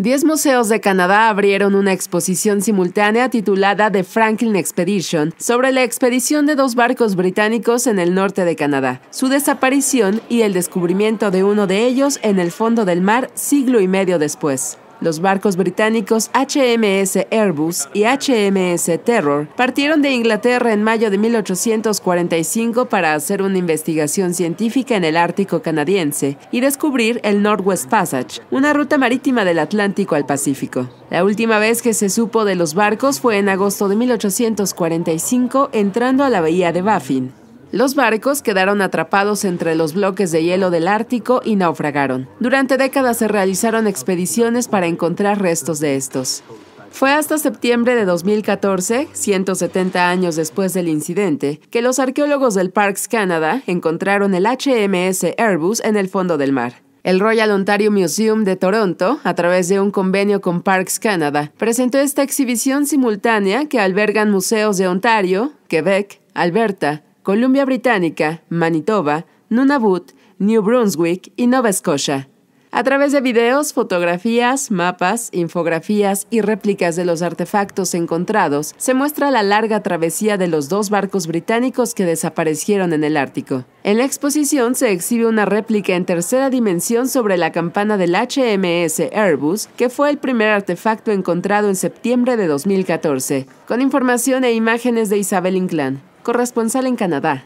Diez museos de Canadá abrieron una exposición simultánea titulada The Franklin Expedition sobre la expedición de dos barcos británicos en el norte de Canadá, su desaparición y el descubrimiento de uno de ellos en el fondo del mar siglo y medio después. Los barcos británicos HMS Airbus y HMS Terror partieron de Inglaterra en mayo de 1845 para hacer una investigación científica en el Ártico canadiense y descubrir el Northwest Passage, una ruta marítima del Atlántico al Pacífico. La última vez que se supo de los barcos fue en agosto de 1845 entrando a la bahía de Baffin. Los barcos quedaron atrapados entre los bloques de hielo del Ártico y naufragaron. Durante décadas se realizaron expediciones para encontrar restos de estos. Fue hasta septiembre de 2014, 170 años después del incidente, que los arqueólogos del Parks Canada encontraron el HMS Airbus en el fondo del mar. El Royal Ontario Museum de Toronto, a través de un convenio con Parks Canada, presentó esta exhibición simultánea que albergan museos de Ontario, Quebec, Alberta, Columbia Británica, Manitoba, Nunavut, New Brunswick y Nova Scotia. A través de videos, fotografías, mapas, infografías y réplicas de los artefactos encontrados, se muestra la larga travesía de los dos barcos británicos que desaparecieron en el Ártico. En la exposición se exhibe una réplica en tercera dimensión sobre la campana del HMS Airbus, que fue el primer artefacto encontrado en septiembre de 2014, con información e imágenes de Isabel Inclán corresponsal en Canadá.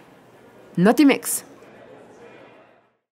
Notimex.